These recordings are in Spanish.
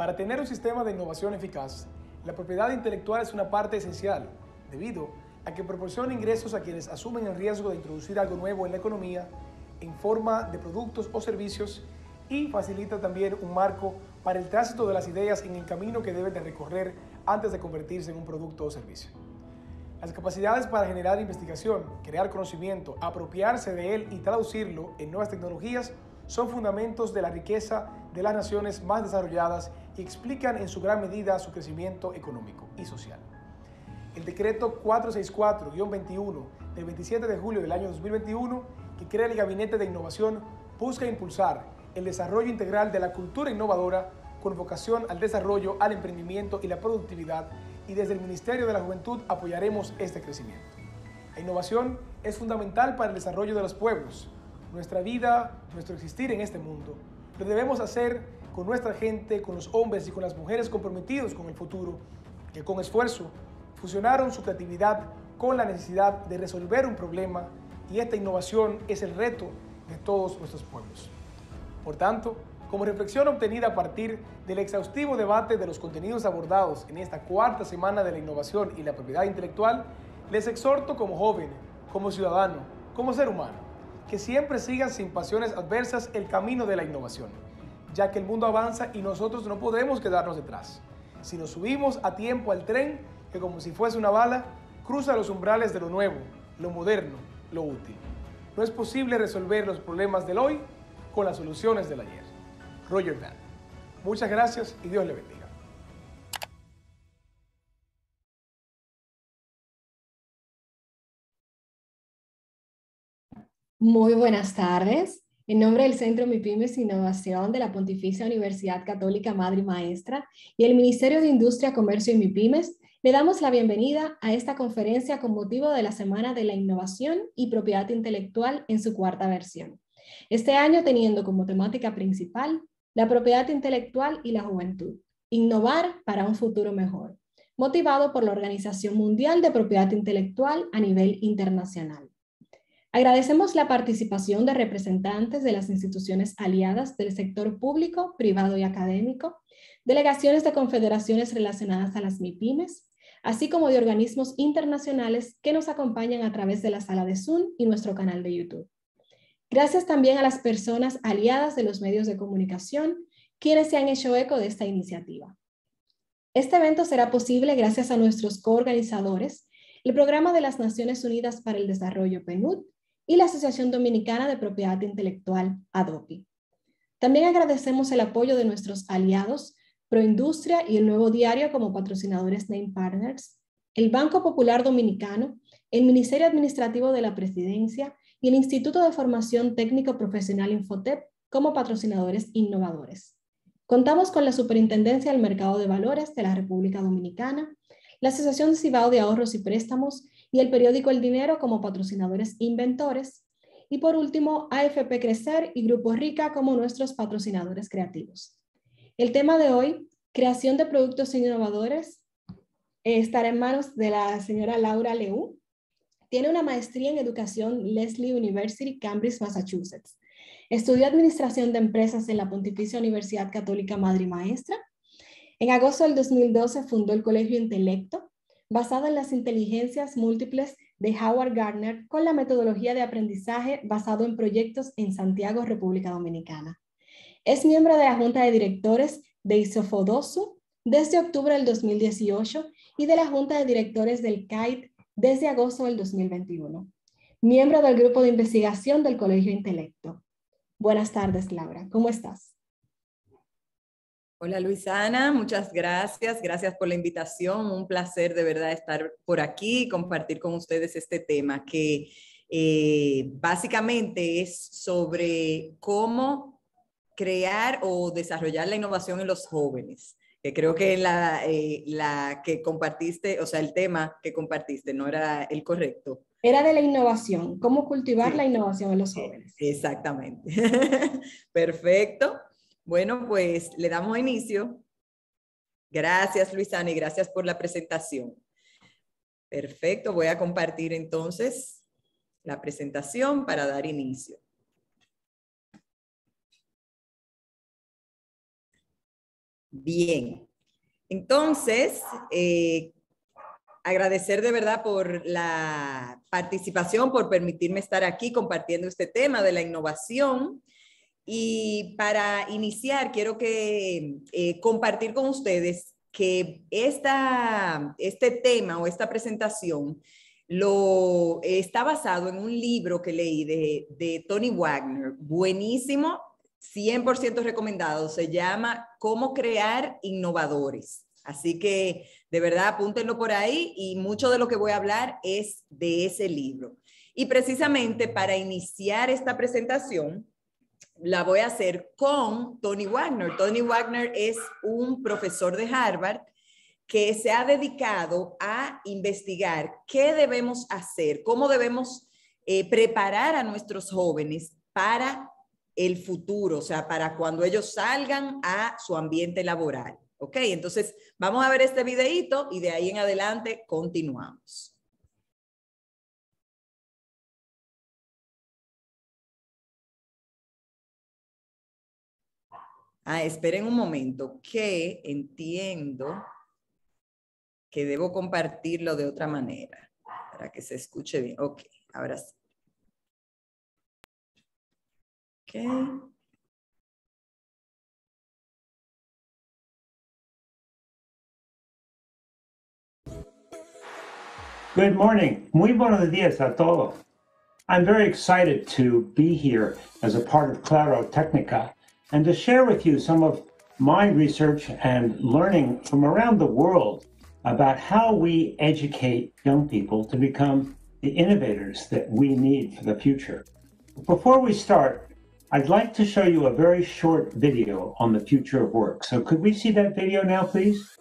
Para tener un sistema de innovación eficaz, la propiedad intelectual es una parte esencial, debido a que proporciona ingresos a quienes asumen el riesgo de introducir algo nuevo en la economía en forma de productos o servicios y facilita también un marco para el tránsito de las ideas en el camino que deben de recorrer antes de convertirse en un producto o servicio. Las capacidades para generar investigación, crear conocimiento, apropiarse de él y traducirlo en nuevas tecnologías son fundamentos de la riqueza de las naciones más desarrolladas explican en su gran medida su crecimiento económico y social. El decreto 464-21 del 27 de julio del año 2021, que crea el Gabinete de Innovación, busca impulsar el desarrollo integral de la cultura innovadora con vocación al desarrollo, al emprendimiento y la productividad y desde el Ministerio de la Juventud apoyaremos este crecimiento. La innovación es fundamental para el desarrollo de los pueblos, nuestra vida, nuestro existir en este mundo. Lo debemos hacer con nuestra gente, con los hombres y con las mujeres comprometidos con el futuro, que con esfuerzo fusionaron su creatividad con la necesidad de resolver un problema y esta innovación es el reto de todos nuestros pueblos. Por tanto, como reflexión obtenida a partir del exhaustivo debate de los contenidos abordados en esta cuarta semana de la innovación y la propiedad intelectual, les exhorto como joven, como ciudadano, como ser humano, que siempre sigan sin pasiones adversas el camino de la innovación ya que el mundo avanza y nosotros no podemos quedarnos detrás. Si nos subimos a tiempo al tren, que como si fuese una bala, cruza los umbrales de lo nuevo, lo moderno, lo útil. No es posible resolver los problemas del hoy con las soluciones del ayer. Roger Van. Muchas gracias y Dios le bendiga. Muy buenas tardes. En nombre del Centro MIPIMES Innovación de la Pontificia Universidad Católica Madre y Maestra y el Ministerio de Industria, Comercio y MIPIMES, le damos la bienvenida a esta conferencia con motivo de la Semana de la Innovación y Propiedad Intelectual en su cuarta versión. Este año teniendo como temática principal la propiedad intelectual y la juventud. Innovar para un futuro mejor, motivado por la Organización Mundial de Propiedad Intelectual a nivel internacional. Agradecemos la participación de representantes de las instituciones aliadas del sector público, privado y académico, delegaciones de confederaciones relacionadas a las MIPIMES, así como de organismos internacionales que nos acompañan a través de la sala de Zoom y nuestro canal de YouTube. Gracias también a las personas aliadas de los medios de comunicación, quienes se han hecho eco de esta iniciativa. Este evento será posible gracias a nuestros coorganizadores, el Programa de las Naciones Unidas para el Desarrollo PNUD y la Asociación Dominicana de Propiedad Intelectual, ADOPI. También agradecemos el apoyo de nuestros aliados, Proindustria y el Nuevo Diario como patrocinadores Name Partners, el Banco Popular Dominicano, el Ministerio Administrativo de la Presidencia y el Instituto de Formación Técnico Profesional Infotep como patrocinadores innovadores. Contamos con la Superintendencia del Mercado de Valores de la República Dominicana, la Asociación Cibao de Ahorros y Préstamos y el periódico El Dinero como patrocinadores inventores. Y por último, AFP Crecer y Grupo Rica como nuestros patrocinadores creativos. El tema de hoy, creación de productos innovadores, eh, estará en manos de la señora Laura Leú. Tiene una maestría en educación Leslie University, Cambridge, Massachusetts. Estudió Administración de Empresas en la Pontificia Universidad Católica Madre y Maestra en agosto del 2012 fundó el Colegio Intelecto, basado en las inteligencias múltiples de Howard Gardner con la metodología de aprendizaje basado en proyectos en Santiago, República Dominicana. Es miembro de la Junta de Directores de Isofodosu desde octubre del 2018 y de la Junta de Directores del CAIT desde agosto del 2021. Miembro del Grupo de Investigación del Colegio Intelecto. Buenas tardes, Laura. ¿Cómo estás? Hola Luisana, muchas gracias, gracias por la invitación, un placer de verdad estar por aquí y compartir con ustedes este tema que eh, básicamente es sobre cómo crear o desarrollar la innovación en los jóvenes, que creo que eh, la, que compartiste, o sea, el tema que compartiste no era el correcto era de la innovación, cómo cultivar la innovación en los jóvenes. Exactamente. Perfecto. Bueno, pues le damos inicio. Gracias, Luisana, y gracias por la presentación. Perfecto, voy a compartir entonces la presentación para dar inicio. Bien, entonces, eh, agradecer de verdad por la participación, por permitirme estar aquí compartiendo este tema de la innovación y para iniciar, quiero que eh, compartir con ustedes que esta, este tema o esta presentación lo, está basado en un libro que leí de, de Tony Wagner, buenísimo, 100% recomendado, se llama Cómo crear innovadores. Así que de verdad apúntenlo por ahí y mucho de lo que voy a hablar es de ese libro. Y precisamente para iniciar esta presentación, la voy a hacer con Tony Wagner. Tony Wagner es un profesor de Harvard que se ha dedicado a investigar qué debemos hacer, cómo debemos eh, preparar a nuestros jóvenes para el futuro, o sea, para cuando ellos salgan a su ambiente laboral. ¿Ok? Entonces, vamos a ver este videíto y de ahí en adelante continuamos. Ah, esperen un momento, que entiendo que debo compartirlo de otra manera para que se escuche bien. Ok, ahora sí. Ok. Good morning. Muy buenos días a todos. I'm very excited to be here as a part of Claro Technica and to share with you some of my research and learning from around the world about how we educate young people to become the innovators that we need for the future. Before we start, I'd like to show you a very short video on the future of work. So could we see that video now, please?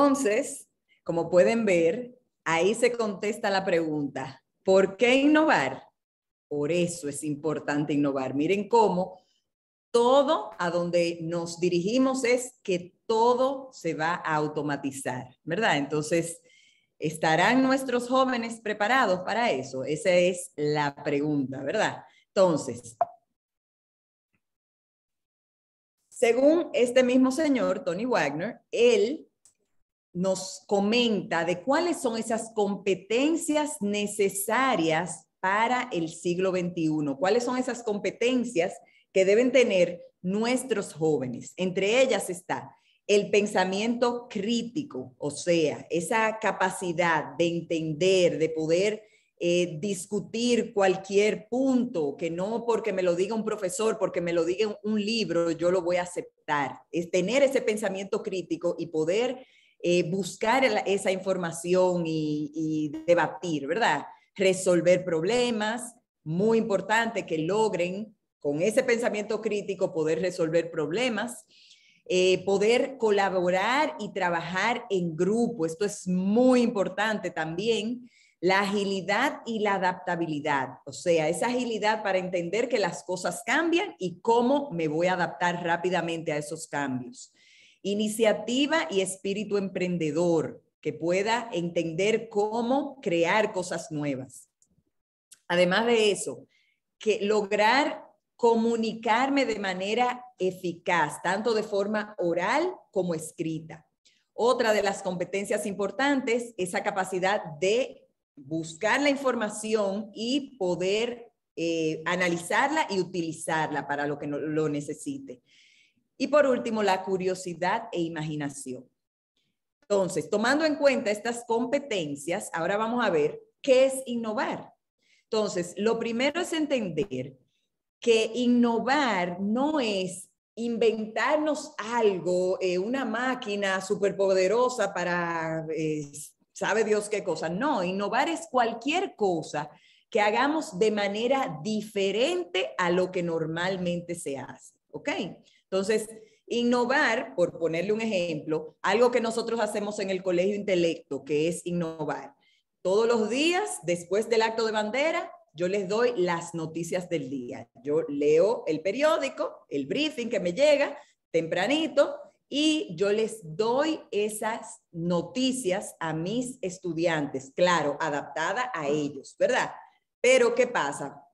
Entonces, como pueden ver, ahí se contesta la pregunta, ¿por qué innovar? Por eso es importante innovar. Miren cómo todo a donde nos dirigimos es que todo se va a automatizar, ¿verdad? Entonces, ¿estarán nuestros jóvenes preparados para eso? Esa es la pregunta, ¿verdad? Entonces, según este mismo señor, Tony Wagner, él nos comenta de cuáles son esas competencias necesarias para el siglo XXI, cuáles son esas competencias que deben tener nuestros jóvenes. Entre ellas está el pensamiento crítico, o sea, esa capacidad de entender, de poder eh, discutir cualquier punto, que no porque me lo diga un profesor, porque me lo diga un libro, yo lo voy a aceptar. Es tener ese pensamiento crítico y poder eh, buscar esa información y, debatir, ¿verdad? Resolver problemas, muy importante que logren con ese pensamiento crítico poder resolver problemas, eh, poder colaborar y trabajar en grupo, esto es muy importante también, la agilidad y la adaptabilidad, o sea, esa agilidad para entender que las cosas cambian y cómo me voy a adaptar rápidamente a esos cambios. Iniciativa y espíritu emprendedor que pueda entender cómo crear cosas nuevas. Además de eso, que lograr comunicarme de manera eficaz, tanto de forma oral como escrita. Otra de las competencias importantes es la capacidad de buscar la información y poder eh, analizarla y utilizarla para lo que lo necesite. Y por último, la curiosidad e imaginación. Entonces, tomando en cuenta estas competencias, ahora vamos a ver qué es innovar. Entonces, lo primero es entender que innovar no es inventarnos algo, eh, una máquina superpoderosa para eh, sabe Dios qué cosa. No, innovar es cualquier cosa que hagamos de manera diferente a lo que normalmente se hace. ¿Ok? Entonces, innovar, por ponerle un ejemplo, algo que nosotros hacemos en el Colegio Intelecto, que es innovar. Todos los días, después del acto de bandera, yo les doy las noticias del día. Yo leo el periódico, el briefing que me llega tempranito y yo les doy esas noticias a mis estudiantes, claro, adaptada a ellos, ¿verdad? Pero ¿qué pasa?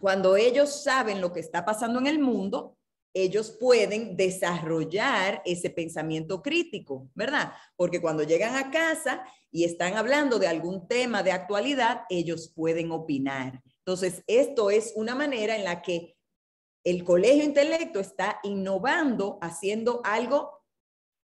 Cuando ellos saben lo que está pasando en el mundo, ellos pueden desarrollar ese pensamiento crítico, ¿verdad? Porque cuando llegan a casa y están hablando de algún tema de actualidad, ellos pueden opinar. Entonces, esto es una manera en la que el colegio intelecto está innovando, haciendo algo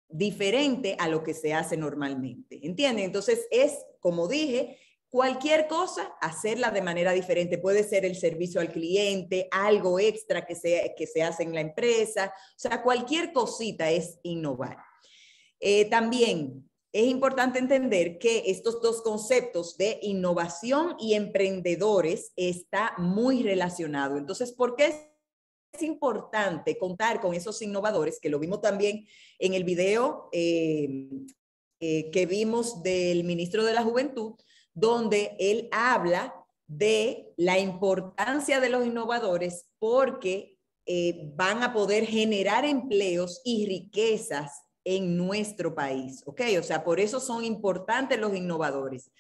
diferente a lo que se hace normalmente, ¿entienden? Entonces, es, como dije, Cualquier cosa, hacerla de manera diferente. Puede ser el servicio al cliente, algo extra que se, que se hace en la empresa. O sea, cualquier cosita es innovar. Eh, también es importante entender que estos dos conceptos de innovación y emprendedores está muy relacionado. Entonces, ¿por qué es importante contar con esos innovadores, que lo vimos también en el video eh, eh, que vimos del ministro de la Juventud, donde él habla de la importancia de los innovadores porque eh, van a poder generar empleos y riquezas en nuestro país, ¿ok? O sea, por eso son importantes los innovadores.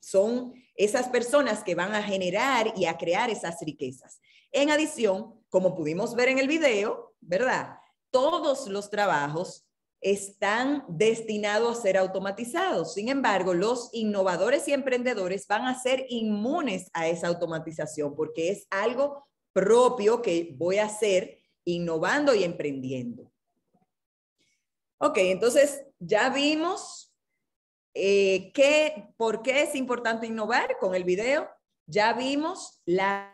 Son esas personas que van a generar y a crear esas riquezas. En adición, como pudimos ver en el video, ¿verdad? Todos los trabajos están destinados a ser automatizados. Sin embargo, los innovadores y emprendedores van a ser inmunes a esa automatización porque es algo propio que voy a hacer innovando y emprendiendo. Ok, entonces ya vimos eh, qué, por qué es importante innovar con el video, ya vimos las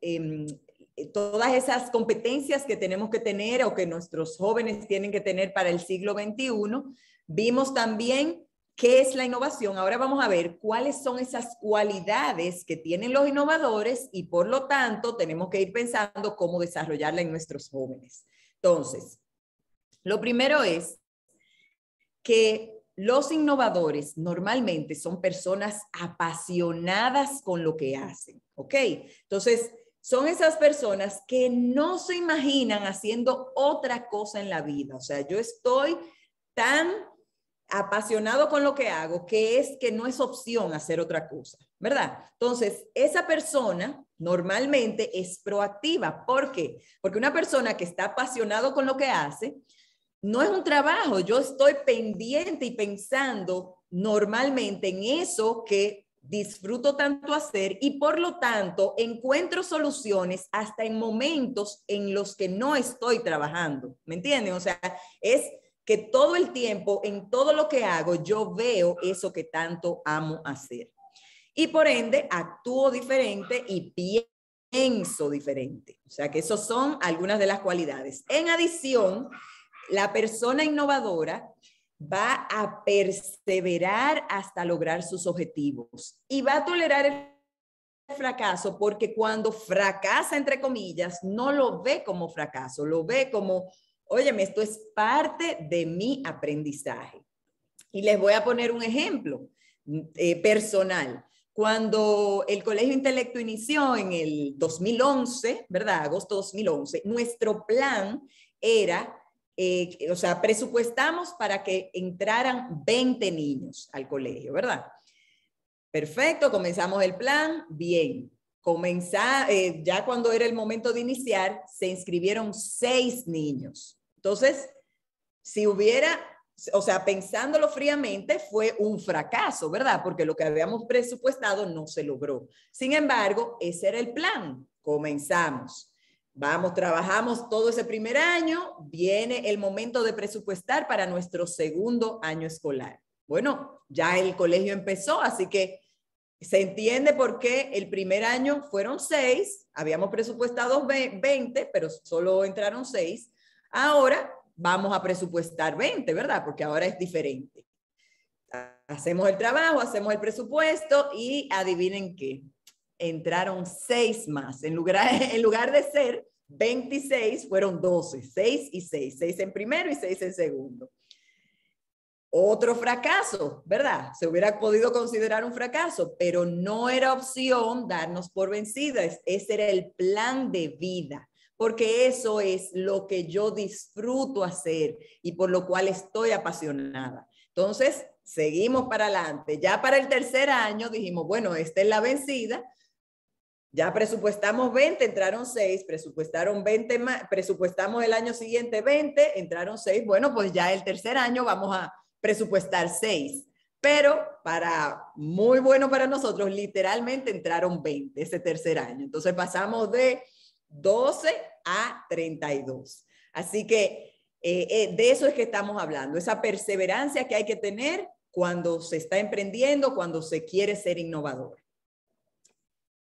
em, eh, todas esas competencias que tenemos que tener o que nuestros jóvenes tienen que tener para el siglo XXI. Vimos también qué es la innovación. Ahora vamos a ver cuáles son esas cualidades que tienen los innovadores y por lo tanto tenemos que ir pensando cómo desarrollarla en nuestros jóvenes. Entonces, lo primero es que los innovadores normalmente son personas apasionadas con lo que hacen, ¿ok? Entonces, son esas personas que no se imaginan haciendo otra cosa en la vida. O sea, yo estoy tan apasionado con lo que hago que es que no es opción hacer otra cosa, ¿verdad? Entonces, esa persona normalmente es proactiva. ¿Por qué? Porque una persona que está apasionado con lo que hace, no es un trabajo, yo estoy pendiente y pensando normalmente en eso que disfruto tanto hacer y por lo tanto encuentro soluciones hasta en momentos en los que no estoy trabajando. ¿Me entienden? O sea, es que todo el tiempo, en todo lo que hago, yo veo eso que tanto amo hacer. Y por ende, actúo diferente y pienso diferente. O sea, que esas son algunas de las cualidades. En adición, la persona innovadora va a perseverar hasta lograr sus objetivos y va a tolerar el fracaso porque cuando fracasa, entre comillas, no lo ve como fracaso, lo ve como, óyeme, esto es parte de mi aprendizaje. Y les voy a poner un ejemplo eh, personal. Cuando el Colegio Intelecto inició en el 2011, ¿verdad? Agosto 2011, nuestro plan era eh, o sea, presupuestamos para que entraran 20 niños al colegio, ¿verdad? Perfecto, comenzamos el plan, bien. Comenzá, eh, ya cuando era el momento de iniciar, se inscribieron seis niños. Entonces, si hubiera, o sea, pensándolo fríamente, fue un fracaso, ¿verdad? Porque lo que habíamos presupuestado no se logró. Sin embargo, ese era el plan. Comenzamos. Vamos, trabajamos todo ese primer año, viene el momento de presupuestar para nuestro segundo año escolar. Bueno, ya el colegio empezó, así que se entiende por qué el primer año fueron seis, habíamos presupuestado 20, pero solo entraron seis. Ahora vamos a presupuestar 20, ¿verdad? Porque ahora es diferente. Hacemos el trabajo, hacemos el presupuesto y adivinen qué entraron seis más. En lugar, en lugar de ser 26, fueron 12, 6 y 6, 6 en primero y seis en segundo. Otro fracaso, ¿verdad? Se hubiera podido considerar un fracaso, pero no era opción darnos por vencidas. Ese era el plan de vida, porque eso es lo que yo disfruto hacer y por lo cual estoy apasionada. Entonces, seguimos para adelante. Ya para el tercer año dijimos, bueno, esta es la vencida, ya presupuestamos 20, entraron 6, presupuestaron 20 más, presupuestamos el año siguiente 20, entraron 6. Bueno, pues ya el tercer año vamos a presupuestar 6. Pero para muy bueno para nosotros, literalmente entraron 20 ese tercer año. Entonces pasamos de 12 a 32. Así que eh, eh, de eso es que estamos hablando, esa perseverancia que hay que tener cuando se está emprendiendo, cuando se quiere ser innovador.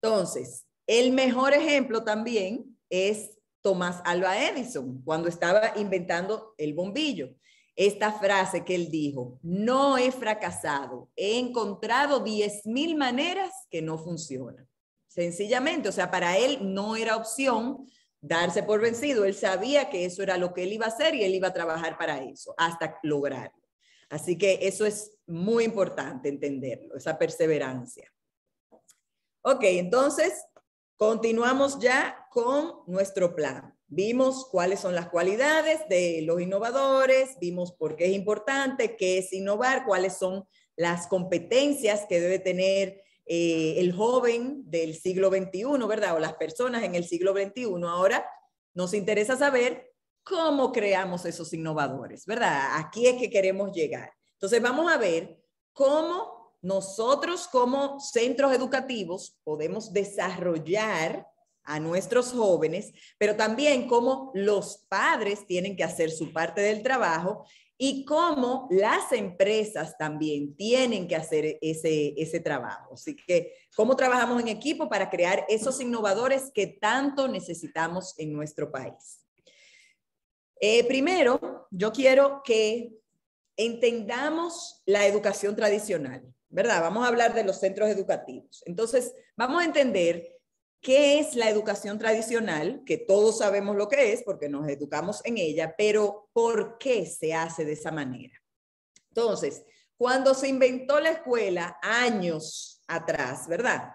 Entonces, el mejor ejemplo también es Tomás Alba Edison, cuando estaba inventando el bombillo. Esta frase que él dijo, no he fracasado, he encontrado 10.000 maneras que no funcionan. Sencillamente, o sea, para él no era opción darse por vencido, él sabía que eso era lo que él iba a hacer y él iba a trabajar para eso hasta lograrlo. Así que eso es muy importante entenderlo, esa perseverancia. Ok, entonces Continuamos ya con nuestro plan. Vimos cuáles son las cualidades de los innovadores, vimos por qué es importante, qué es innovar, cuáles son las competencias que debe tener eh, el joven del siglo XXI, ¿verdad? O las personas en el siglo XXI. Ahora nos interesa saber cómo creamos esos innovadores, ¿verdad? Aquí es que queremos llegar. Entonces vamos a ver cómo nosotros como centros educativos podemos desarrollar a nuestros jóvenes, pero también cómo los padres tienen que hacer su parte del trabajo y cómo las empresas también tienen que hacer ese, trabajo. Así que, ¿cómo trabajamos en equipo para crear esos innovadores que tanto necesitamos en nuestro país? Eh, primero, yo quiero que entendamos la educación tradicional. ¿verdad? Vamos a hablar de los centros educativos. Entonces, vamos a entender qué es la educación tradicional, que todos sabemos lo que es porque nos educamos en ella, pero por qué se hace de esa manera. Entonces, cuando se inventó la escuela años atrás, ¿verdad?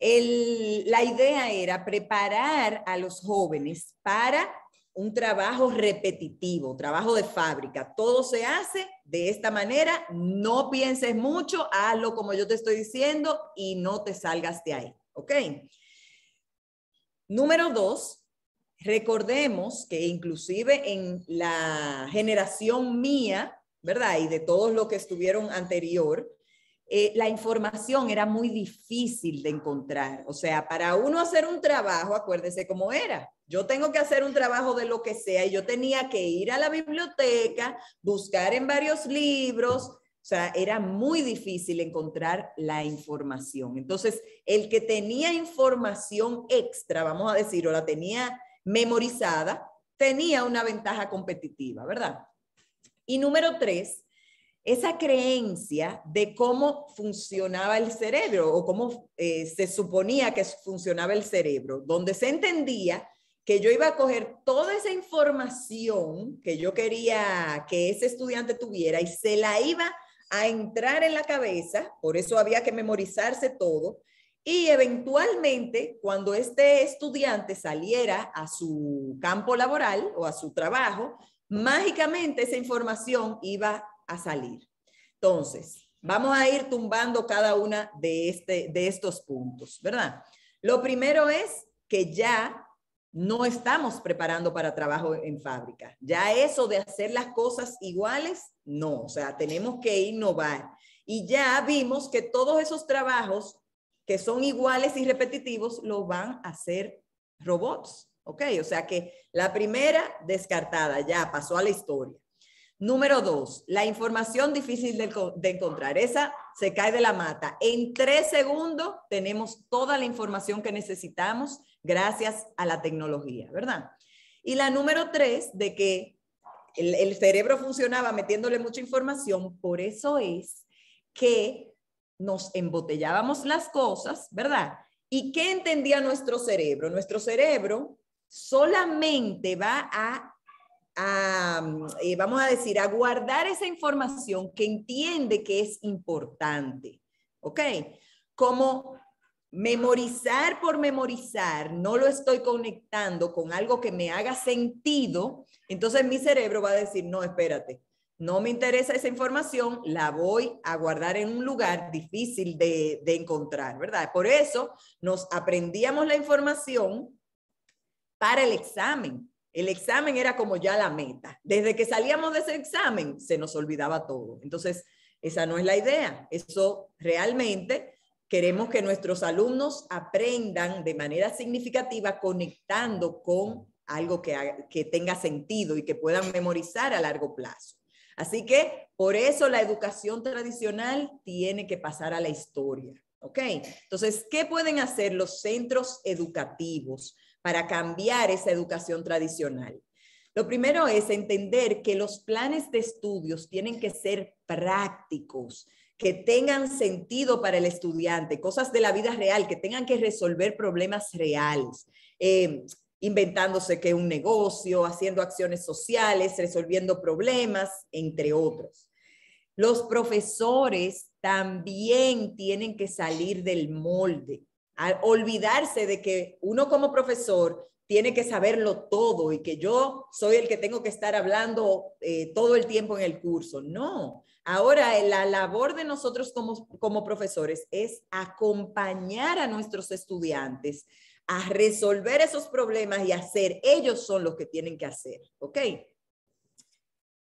la idea era preparar a los jóvenes para un trabajo repetitivo, trabajo de fábrica. Todo se hace de esta manera, no pienses mucho, hazlo como yo te estoy diciendo y no te salgas de ahí, ¿ok? Número dos, recordemos que inclusive en la generación mía, ¿verdad? Y de todos los que estuvieron anterior, eh, la información era muy difícil de encontrar. O sea, para uno hacer un trabajo, acuérdese cómo era. Yo tengo que hacer un trabajo de lo que sea y yo tenía que ir a la biblioteca, buscar en varios libros. O sea, era muy difícil encontrar la información. Entonces, el que tenía información extra, vamos a decir, o la tenía memorizada, tenía una ventaja competitiva, ¿verdad? Y número tres, esa creencia de cómo funcionaba el cerebro o cómo eh, se suponía que funcionaba el cerebro, donde se entendía que yo iba a coger toda esa información que yo quería que ese estudiante tuviera y se la iba a entrar en la cabeza, por eso había que memorizarse todo, y eventualmente cuando este estudiante saliera a su campo laboral o a su trabajo, mágicamente esa información iba a salir. Entonces, vamos a ir tumbando cada una de, este, de estos puntos, ¿verdad? Lo primero es que ya no estamos preparando para trabajo en fábrica. Ya eso de hacer las cosas iguales, no, o sea, tenemos que innovar. Y ya vimos que todos esos trabajos que son iguales y repetitivos lo van a hacer robots, ¿ok? O sea que la primera descartada ya pasó a la historia. Número dos, la información difícil de, encontrar. Esa se cae de la mata. En tres segundos tenemos toda la información que necesitamos gracias a la tecnología, ¿verdad? Y la número tres, de que el, el cerebro funcionaba metiéndole mucha información, por eso es que nos embotellábamos las cosas, ¿verdad? ¿Y qué entendía nuestro cerebro? Nuestro cerebro solamente va a Mm, eh, vamos a decir, a guardar esa información que entiende que es importante, ¿ok? Como memorizar por memorizar, no lo estoy conectando con algo que me haga sentido, entonces mi cerebro va a decir, no, espérate, no me interesa esa información, la voy a guardar en un lugar difícil de, de encontrar, ¿verdad? Por eso nos aprendíamos la información para el examen, el examen era como ya la meta. Desde que salíamos de ese examen se nos olvidaba todo. Entonces, esa no es la idea. Eso realmente queremos que nuestros alumnos aprendan de manera significativa conectando con algo que, tenga sentido y que puedan memorizar a largo plazo. Así que por eso la educación tradicional tiene que pasar a la historia. ¿Ok? Entonces, ¿qué pueden hacer los centros educativos? para cambiar esa educación tradicional. Lo primero es entender que los planes de estudios tienen que ser prácticos, que tengan sentido para el estudiante, cosas de la vida real, que tengan que resolver problemas reales, eh, inventándose que un negocio, haciendo acciones sociales, resolviendo problemas, entre otros. Los profesores también tienen que salir del molde olvidarse de que uno como profesor tiene que saberlo todo y que yo soy el que tengo que estar hablando eh, todo el tiempo en el curso. No, ahora la labor de nosotros como, profesores es acompañar a nuestros estudiantes a resolver esos problemas y hacer, ellos son los que tienen que hacer, ¿ok?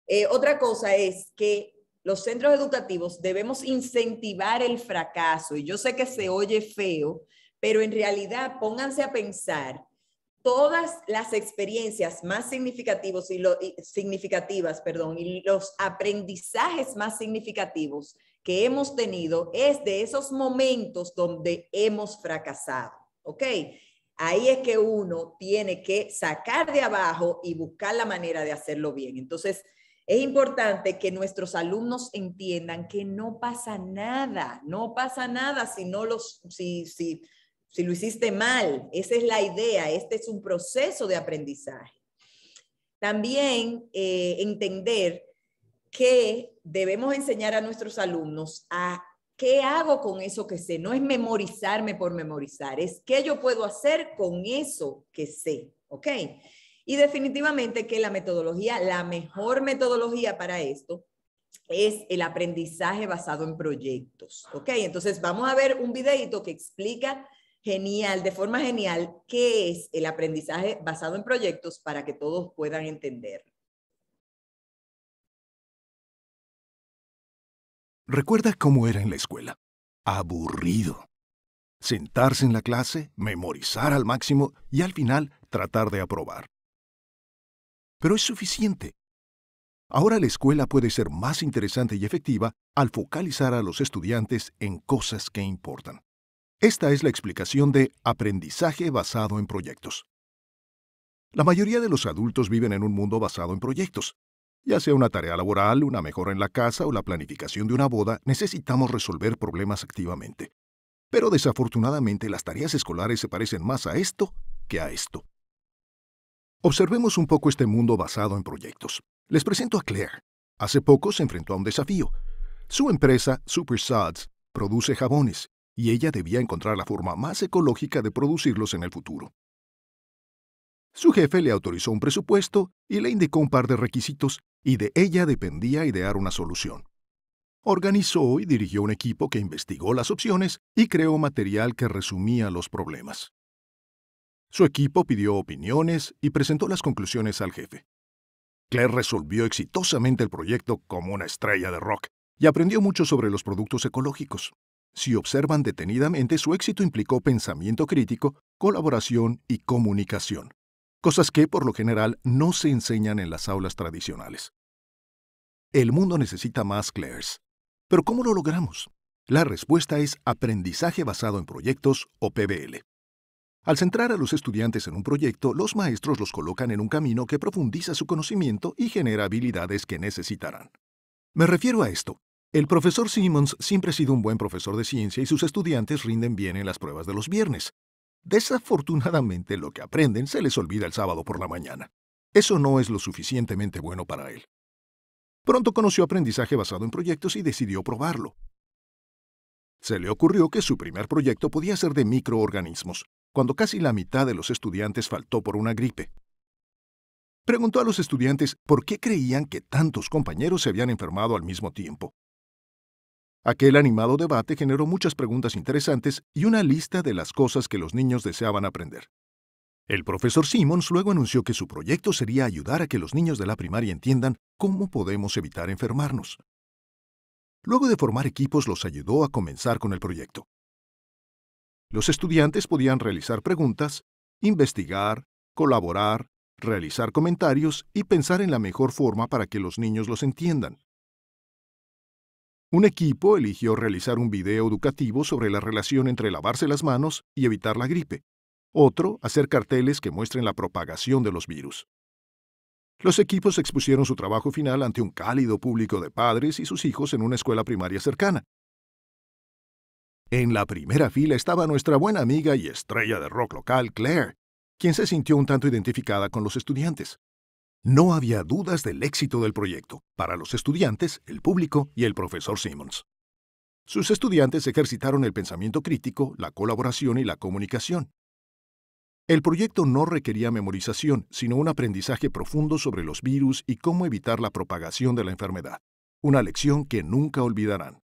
Eh, otra cosa es que los centros educativos debemos incentivar el fracaso y yo sé que se oye feo, pero en realidad, pónganse a pensar todas las experiencias más significativos y, lo, significativas perdón, y los aprendizajes más significativos que hemos tenido es de esos momentos donde hemos fracasado, ¿ok? Ahí es que uno tiene que sacar de abajo y buscar la manera de hacerlo bien. Entonces, es importante que nuestros alumnos entiendan que no pasa nada, no pasa nada si no los, si, si, si lo hiciste mal. Esa es la idea, este es un proceso de aprendizaje. También eh, entender que debemos enseñar a nuestros alumnos a qué hago con eso que sé. No es memorizarme por memorizar, es qué yo puedo hacer con eso que sé. ¿Ok? Y definitivamente que la metodología, la mejor metodología para esto es el aprendizaje basado en proyectos. ¿Ok? Entonces vamos a ver un videito que explica genial, de forma genial, qué es el aprendizaje basado en proyectos para que todos puedan entender. Recuerda cómo era en la escuela. Aburrido. Sentarse en la clase, memorizar al máximo y al final tratar de aprobar. Pero es suficiente. Ahora la escuela puede ser más interesante y efectiva al focalizar a los estudiantes en cosas que importan. Esta es la explicación de aprendizaje basado en proyectos. La mayoría de los adultos viven en un mundo basado en proyectos. Ya sea una tarea laboral, una mejora en la casa o la planificación de una boda, necesitamos resolver problemas activamente. Pero desafortunadamente las tareas escolares se parecen más a esto que a esto. Observemos un poco este mundo basado en proyectos. Les presento a Claire. Hace poco se enfrentó a un desafío. Su empresa, Super produce jabones y ella debía encontrar la forma más ecológica de producirlos en el futuro. Su jefe le autorizó un presupuesto y le indicó un par de requisitos, y de ella dependía idear una solución. Organizó y dirigió un equipo que investigó las opciones y creó material que resumía los problemas. Su equipo pidió opiniones y presentó las conclusiones al jefe. Claire resolvió exitosamente el proyecto como una estrella de rock y aprendió mucho sobre los productos ecológicos. Si observan detenidamente, su éxito implicó pensamiento crítico, colaboración y comunicación, cosas que por lo general no se enseñan en las aulas tradicionales. El mundo necesita más clares, Pero ¿cómo lo logramos? La respuesta es aprendizaje basado en proyectos o PBL. Al centrar a los estudiantes en un proyecto, los maestros los colocan en un camino que profundiza su conocimiento y genera habilidades que necesitarán. Me refiero a esto. El profesor Simmons siempre ha sido un buen profesor de ciencia y sus estudiantes rinden bien en las pruebas de los viernes. Desafortunadamente, lo que aprenden se les olvida el sábado por la mañana. Eso no es lo suficientemente bueno para él. Pronto conoció aprendizaje basado en proyectos y decidió probarlo. Se le ocurrió que su primer proyecto podía ser de microorganismos, cuando casi la mitad de los estudiantes faltó por una gripe. Preguntó a los estudiantes por qué creían que tantos compañeros se habían enfermado al mismo tiempo Aquel animado debate generó muchas preguntas interesantes y una lista de las cosas que los niños deseaban aprender. El profesor Simmons luego anunció que su proyecto sería ayudar a que los niños de la primaria entiendan cómo podemos evitar enfermarnos. Luego de formar equipos los ayudó a comenzar con el proyecto. Los estudiantes podían realizar preguntas, investigar, colaborar, realizar comentarios y pensar en la mejor forma para que los niños los entiendan. Un equipo eligió realizar un video educativo sobre la relación entre lavarse las manos y evitar la gripe. Otro, hacer carteles que muestren la propagación de los virus. Los equipos expusieron su trabajo final ante un cálido público de padres y sus hijos en una escuela primaria cercana. En la primera fila estaba nuestra buena amiga y estrella de rock local, Claire, quien se sintió un tanto identificada con los estudiantes. No había dudas del éxito del proyecto, para los estudiantes, el público y el profesor Simmons. Sus estudiantes ejercitaron el pensamiento crítico, la colaboración y la comunicación. El proyecto no requería memorización, sino un aprendizaje profundo sobre los virus y cómo evitar la propagación de la enfermedad, una lección que nunca olvidarán.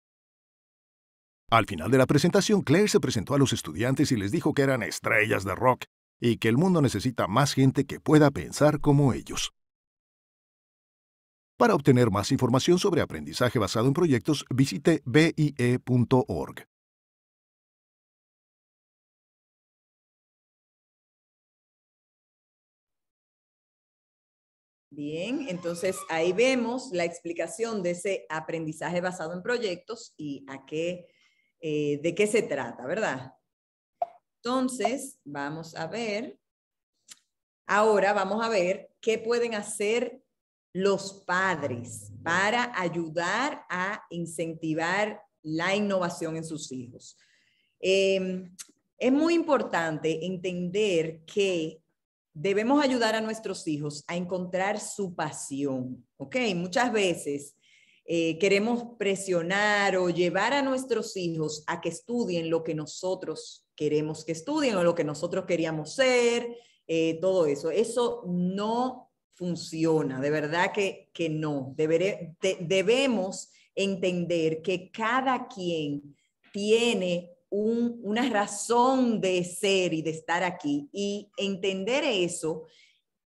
Al final de la presentación, Claire se presentó a los estudiantes y les dijo que eran estrellas de rock y que el mundo necesita más gente que pueda pensar como ellos. Para obtener más información sobre aprendizaje basado en proyectos, visite BIE.org. Bien, entonces ahí vemos la explicación de ese aprendizaje basado en proyectos y a qué, eh, de qué se trata, ¿verdad? Entonces, vamos a ver, ahora vamos a ver qué pueden hacer los padres para ayudar a incentivar la innovación en sus hijos. Em, es muy importante entender que debemos ayudar a nuestros hijos a encontrar su pasión, ¿ok? Muchas veces eh, queremos presionar o llevar a nuestros hijos a que estudien lo que nosotros queremos que estudien o lo que nosotros queríamos ser, eh, todo eso. Eso no funciona, de verdad que, que no. debemos entender que cada quien tiene un, una razón de ser y de estar aquí y entender eso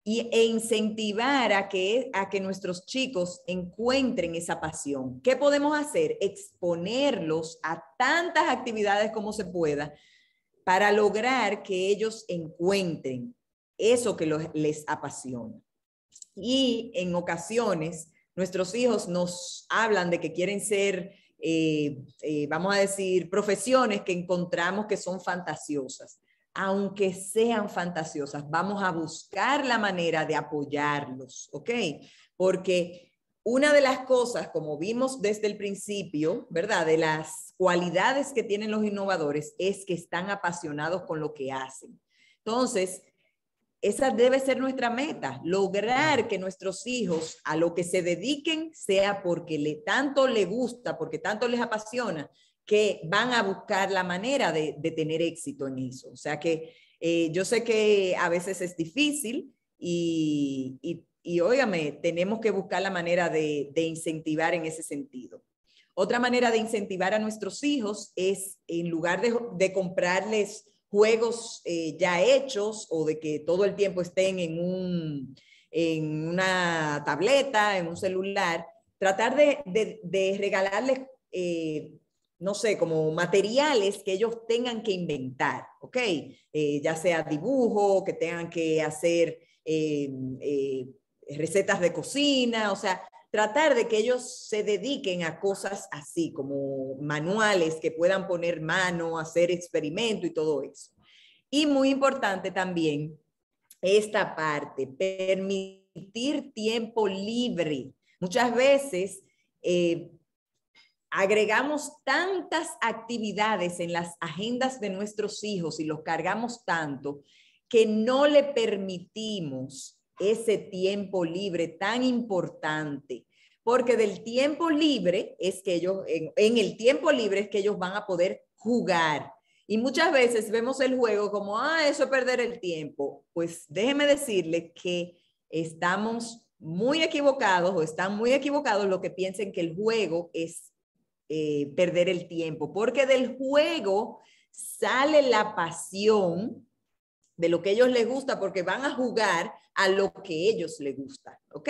y, e incentivar a que, a que nuestros chicos encuentren esa pasión. ¿Qué podemos hacer? Exponerlos a tantas actividades como se pueda para lograr que ellos encuentren eso que les apasiona. Y en ocasiones nuestros hijos nos hablan de que quieren ser, eh, eh, vamos a decir, profesiones que encontramos que son fantasiosas. Aunque sean fantasiosas, vamos a buscar la manera de apoyarlos, ¿ok? Porque una de las cosas, como vimos desde el principio, ¿verdad? De las cualidades que tienen los innovadores es que están apasionados con lo que hacen. Entonces, esa debe ser nuestra meta, lograr que nuestros hijos a lo que se dediquen sea porque le, tanto le gusta, porque tanto les apasiona, que van a buscar la manera de, tener éxito en eso. O sea que eh, yo sé que a veces es difícil y, y, óigame, tenemos que buscar la manera de, incentivar en ese sentido. Otra manera de incentivar a nuestros hijos es, en lugar de comprarles juegos eh, ya hechos o de que todo el tiempo estén en, un, en una tableta, en un celular, tratar de, regalarles, eh, no sé, como materiales que ellos tengan que inventar, ¿ok? Eh, ya sea dibujo, que tengan que hacer recetas de cocina, o sea, tratar de que ellos se dediquen a cosas así, como manuales que puedan poner mano, hacer experimento y todo eso. Y muy importante también esta parte, permitir tiempo libre. Muchas veces eh, agregamos tantas actividades en las agendas de nuestros hijos y los cargamos tanto que no le permitimos ese tiempo libre tan importante, porque del tiempo libre es que ellos, en, el tiempo libre es que ellos van a poder jugar. Y muchas veces vemos el juego como, ah, eso es perder el tiempo. Pues déjeme decirle que estamos muy equivocados o están muy equivocados lo que piensen que el juego es eh, perder el tiempo, porque del juego sale la pasión, de lo que ellos les gusta, porque van a jugar a lo que ellos les gusta, ¿ok?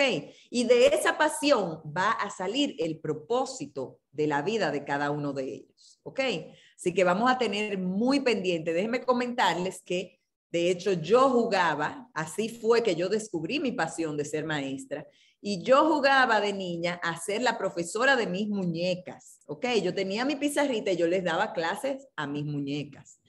Y de esa pasión va a salir el propósito de la vida de cada uno de ellos, ¿ok? Así que vamos a tener muy pendiente. Déjenme comentarles que, de hecho, yo jugaba, así fue que yo descubrí mi pasión de ser maestra, y yo jugaba de niña a ser la profesora de mis muñecas, ¿ok? Yo tenía mi pizarrita y yo les daba clases a mis muñecas.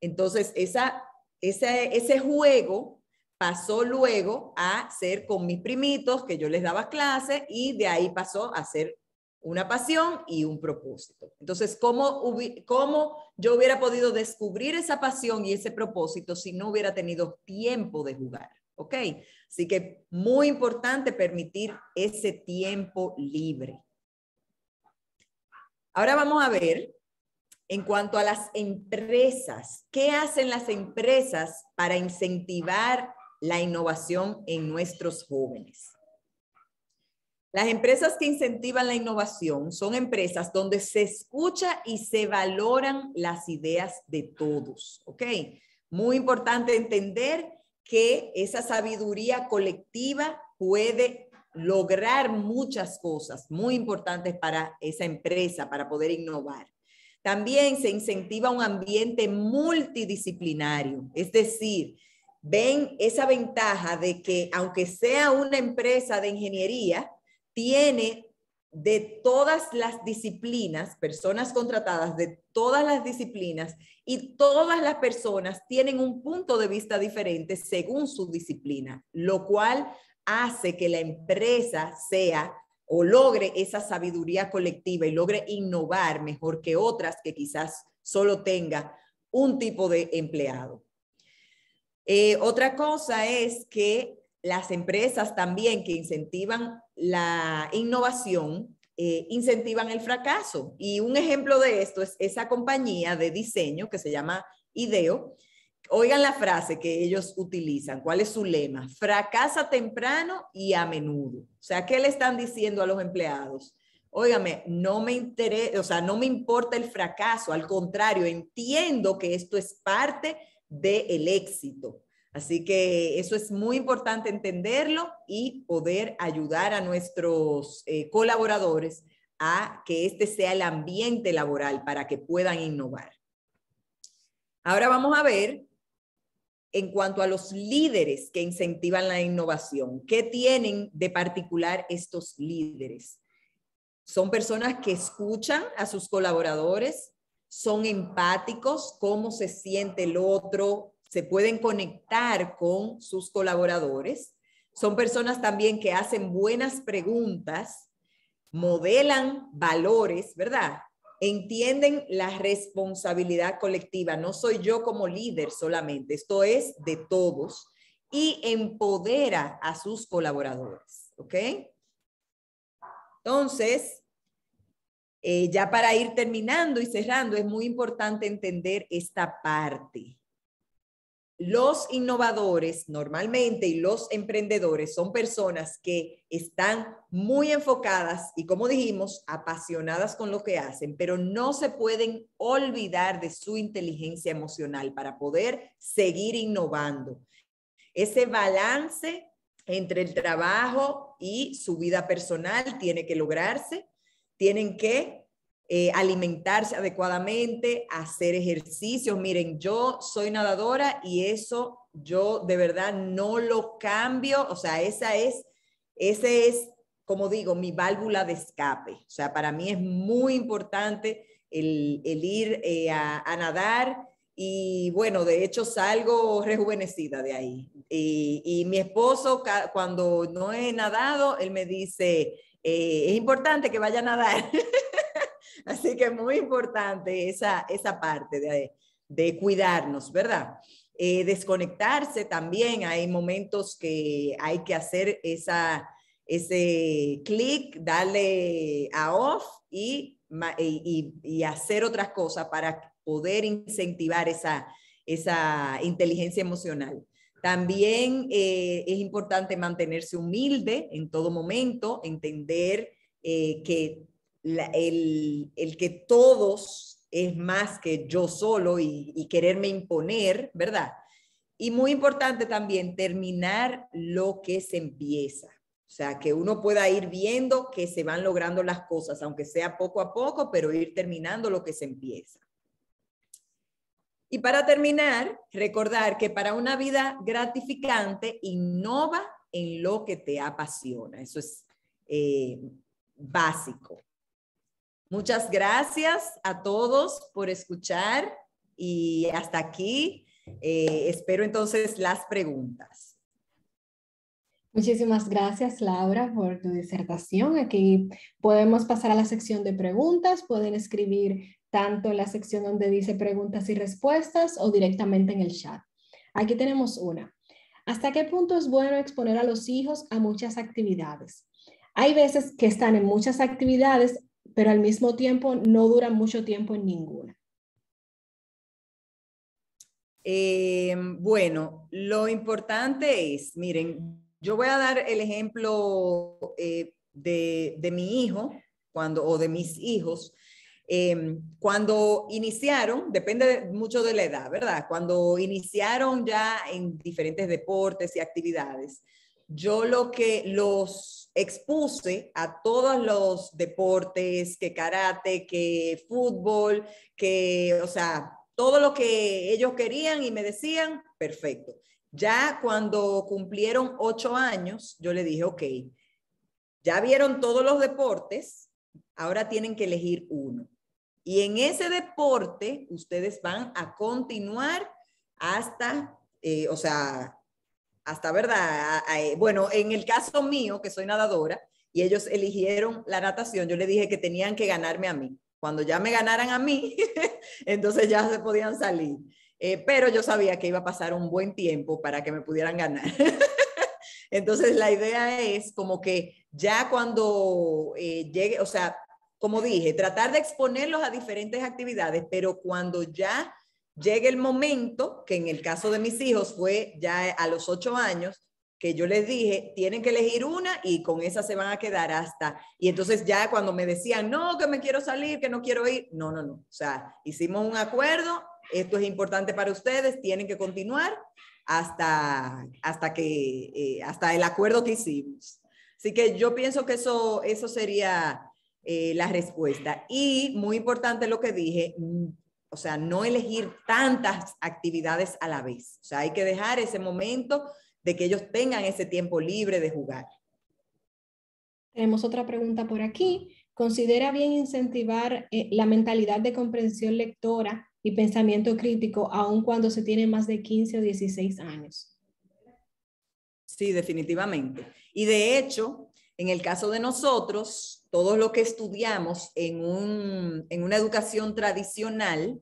Entonces, esa ese, juego pasó luego a ser con mis primitos, que yo les daba clase y de ahí pasó a ser una pasión y un propósito. Entonces, ¿cómo, ¿cómo yo hubiera podido descubrir esa pasión y ese propósito si no hubiera tenido tiempo de jugar? ¿Ok? Así que muy importante permitir ese tiempo libre. Ahora vamos a ver en cuanto a las empresas, ¿qué hacen las empresas para incentivar la innovación en nuestros jóvenes? Las empresas que incentivan la innovación son empresas donde se escucha y se valoran las ideas de todos, Muy importante entender que esa sabiduría colectiva puede lograr muchas cosas muy importantes para esa empresa, para poder innovar. También se incentiva un ambiente multidisciplinario, es decir, ven esa ventaja de que aunque sea una empresa de ingeniería, tiene de todas las disciplinas, personas contratadas de todas las disciplinas y todas las personas tienen un punto de vista diferente según su disciplina, lo cual hace que la empresa sea o logre esa sabiduría colectiva y logre innovar mejor que otras que quizás solo tenga un tipo de empleado. Eh, otra cosa es que las empresas también que incentivan la innovación eh, incentivan el fracaso. Y un ejemplo de esto es esa compañía de diseño que se llama IDEO, Oigan la frase que ellos utilizan, ¿cuál es su lema? Fracasa temprano y a menudo. O sea, ¿qué le están diciendo a los empleados? Óigame, no me interesa, o sea, no me importa el fracaso, al contrario, entiendo que esto es parte del el éxito. Así que eso es muy importante entenderlo y poder ayudar a nuestros eh, colaboradores a que este sea el ambiente laboral para que puedan innovar. Ahora vamos a ver en cuanto a los líderes que incentivan la innovación. ¿Qué tienen de particular estos líderes? Son personas que escuchan a sus colaboradores, son empáticos, cómo se siente el otro, se pueden conectar con sus colaboradores. Son personas también que hacen buenas preguntas, modelan valores, ¿verdad? entienden la responsabilidad colectiva. No soy yo como líder solamente, esto es de todos y empodera a sus colaboradores. Entonces, eh, ya para ir terminando y cerrando, es muy importante entender esta parte los innovadores normalmente y los emprendedores son personas que están muy enfocadas y como dijimos, apasionadas con lo que hacen, pero no se pueden olvidar de su inteligencia emocional para poder seguir innovando. Ese balance entre el trabajo y su vida personal tiene que lograrse, tienen que eh, alimentarse adecuadamente, hacer ejercicios. Miren, yo soy nadadora y eso yo de verdad no lo cambio, o sea, esa es, ese es, como digo, mi válvula de escape. O sea, para mí es muy importante el, ir eh, a, nadar y bueno, de hecho salgo rejuvenecida de ahí. Y, mi esposo, cuando no he nadado, él me dice, eh, es importante que vaya a nadar. Así que es muy importante esa, esa parte de, cuidarnos, ¿verdad? Eh, desconectarse también, hay momentos que hay que hacer esa, ese clic, darle a off y, y, hacer otras cosas para poder incentivar esa, esa inteligencia emocional. También eh, es importante mantenerse humilde en todo momento, entender eh, que el, que todos es más que yo solo y, quererme imponer, ¿verdad? Y muy importante también terminar lo que se empieza. O sea, que uno pueda ir viendo que se van logrando las cosas, aunque sea poco a poco, pero ir terminando lo que se empieza. Y para terminar, recordar que para una vida gratificante, innova en lo que te apasiona. Eso es eh, básico. Muchas gracias a todos por escuchar y hasta aquí. Eh, espero entonces las preguntas. Muchísimas gracias, Laura, por tu disertación. Aquí podemos pasar a la sección de preguntas. Pueden escribir tanto en la sección donde dice preguntas y respuestas o directamente en el chat. Aquí tenemos una. ¿Hasta qué punto es bueno exponer a los hijos a muchas actividades? Hay veces que están en muchas actividades pero al mismo tiempo no duran mucho tiempo en ninguna. Eh, bueno, lo importante es, miren, yo voy a dar el ejemplo eh, de, mi hijo cuando, o de mis hijos. Em, cuando iniciaron, depende mucho de la edad, ¿verdad? Cuando iniciaron ya en diferentes deportes y actividades, yo lo que los expuse a todos los deportes, que karate, que fútbol, que, o sea, todo lo que ellos querían y me decían, perfecto. Ya cuando cumplieron ocho años, yo le dije, ok, ya vieron todos los deportes, ahora tienen que elegir uno. Y en ese deporte ustedes van a continuar hasta, eh, o sea, hasta verdad. Eh, bueno, en el caso mío, que soy nadadora, y ellos eligieron la natación, yo le dije que tenían que ganarme a mí. Cuando ya me ganaran a mí, entonces ya se podían salir. Eh, pero yo sabía que iba a pasar un buen tiempo para que me pudieran ganar. entonces la idea es como que ya cuando eh, llegue, o sea, como dije, tratar de exponerlos a diferentes actividades, pero cuando ya Llega el momento, que en el caso de mis hijos fue ya a los ocho años, que yo les dije, tienen que elegir una y con esa se van a quedar hasta. Y entonces ya cuando me decían, no, que me quiero salir, que no quiero ir, no, no, no. O sea, hicimos un acuerdo, esto es importante para ustedes, tienen que continuar hasta, hasta, que, eh, hasta el acuerdo que hicimos. Así que yo pienso que eso, eso sería eh, la respuesta. Y muy importante lo que dije, o sea, no elegir tantas actividades a la vez. O sea, hay que dejar ese momento de que ellos tengan ese tiempo libre de jugar. Tenemos otra pregunta por aquí. ¿Considera bien incentivar eh, la mentalidad de comprensión lectora y pensamiento crítico aun cuando se tiene más de 15 o 16 años? Sí, definitivamente. Y de hecho, en el caso de nosotros, todo lo que estudiamos en, una educación tradicional,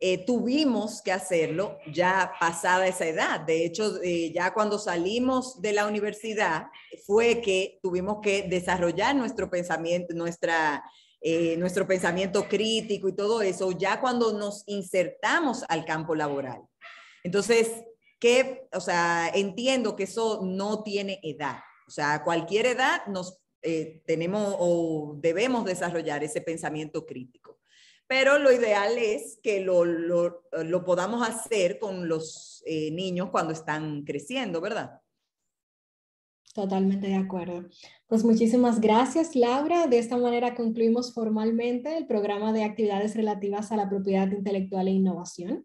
eh, tuvimos que hacerlo ya pasada esa edad. De hecho, eh, ya cuando salimos de la universidad fue que tuvimos que desarrollar nuestro pensamiento, nuestra, eh, nuestro pensamiento crítico y todo eso, ya cuando nos insertamos al campo laboral. Entonces, que, o sea, entiendo que eso no tiene edad. O sea, cualquier edad nos eh, tenemos o debemos desarrollar ese pensamiento crítico. Pero lo ideal es que lo, podamos hacer con los eh, niños cuando están creciendo, ¿verdad? Totalmente de acuerdo. Pues muchísimas gracias, Laura. De esta manera concluimos formalmente el programa de actividades relativas a la propiedad intelectual e innovación.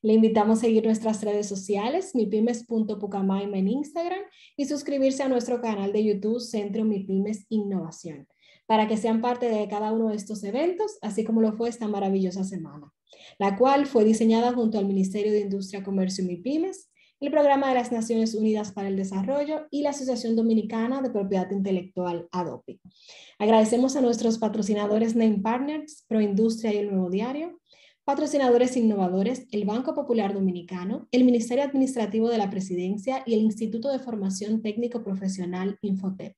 Le invitamos a seguir nuestras redes sociales, mipymes.pucamaima en Instagram y suscribirse a nuestro canal de YouTube Centro Mipymes Innovación para que sean parte de cada uno de estos eventos, así como lo fue esta maravillosa semana, la cual fue diseñada junto al Ministerio de Industria, Comercio y Mipymes, el Programa de las Naciones Unidas para el Desarrollo y la Asociación Dominicana de Propiedad Intelectual ADOPI. Agradecemos a nuestros patrocinadores Name Partners, Proindustria y El Nuevo Diario, patrocinadores innovadores, el Banco Popular Dominicano, el Ministerio Administrativo de la Presidencia y el Instituto de Formación Técnico Profesional Infotep.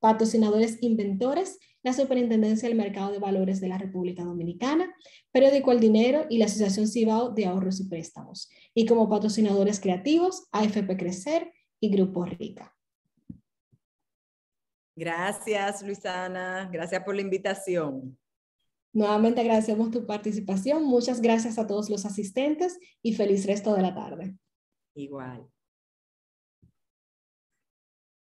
Patrocinadores inventores, la Superintendencia del Mercado de Valores de la República Dominicana, Periódico El Dinero y la Asociación Cibao de Ahorros y Préstamos. Y como patrocinadores creativos, AFP Crecer y Grupo Rica. Gracias, Luisana. Gracias por la invitación. Nuevamente agradecemos tu participación. Muchas gracias a todos los asistentes y feliz resto de la tarde. Igual.